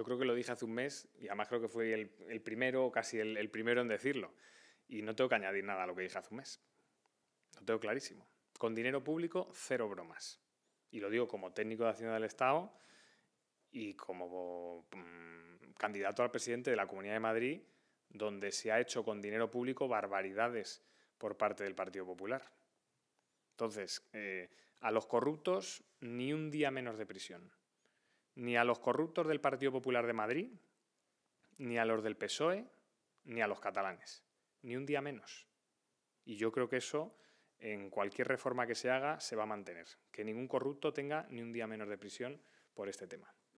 Yo creo que lo dije hace un mes y además creo que fue el, primero, o casi el, primero en decirlo. Y no tengo que añadir nada a lo que dije hace un mes. Lo tengo clarísimo. Con dinero público, cero bromas. Y lo digo como técnico de Hacienda del Estado y como mm, candidato al presidente de la Comunidad de Madrid, donde se ha hecho con dinero público barbaridades por parte del Partido Popular. Entonces, eh, a los corruptos ni un día menos de prisión ni a los corruptos del Partido Popular de Madrid, ni a los del PSOE, ni a los catalanes, ni un día menos. Y yo creo que eso, en cualquier reforma que se haga, se va a mantener, que ningún corrupto tenga ni un día menos de prisión por este tema.